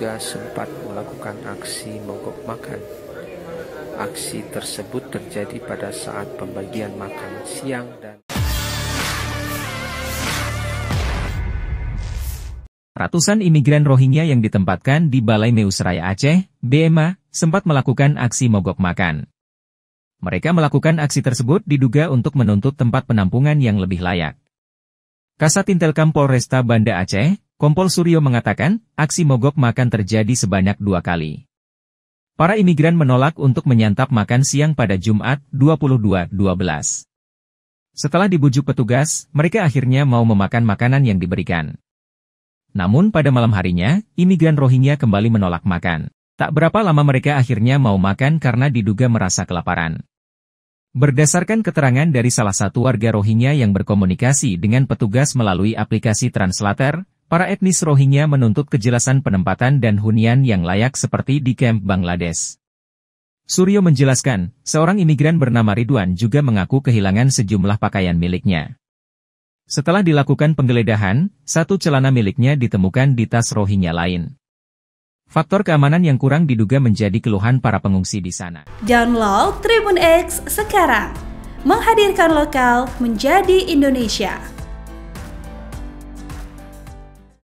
juga sempat melakukan aksi mogok makan. Aksi tersebut terjadi pada saat pembagian makan siang dan Ratusan imigran Rohingya yang ditempatkan di Balai Meusraya Aceh, BMA, sempat melakukan aksi mogok makan. Mereka melakukan aksi tersebut diduga untuk menuntut tempat penampungan yang lebih layak. Kasat Intelkam Polresta Banda Aceh, Kompol Suryo mengatakan, aksi mogok makan terjadi sebanyak dua kali. Para imigran menolak untuk menyantap makan siang pada Jumat 22.12. Setelah dibujuk petugas, mereka akhirnya mau memakan makanan yang diberikan. Namun pada malam harinya, imigran Rohingya kembali menolak makan. Tak berapa lama mereka akhirnya mau makan karena diduga merasa kelaparan. Berdasarkan keterangan dari salah satu warga Rohingya yang berkomunikasi dengan petugas melalui aplikasi translator, Para etnis Rohingya menuntut kejelasan penempatan dan hunian yang layak seperti di kamp Bangladesh. Suryo menjelaskan, seorang imigran bernama Ridwan juga mengaku kehilangan sejumlah pakaian miliknya. Setelah dilakukan penggeledahan, satu celana miliknya ditemukan di tas Rohingya lain. Faktor keamanan yang kurang diduga menjadi keluhan para pengungsi di sana. Download Tribun X sekarang. Menghadirkan lokal menjadi Indonesia.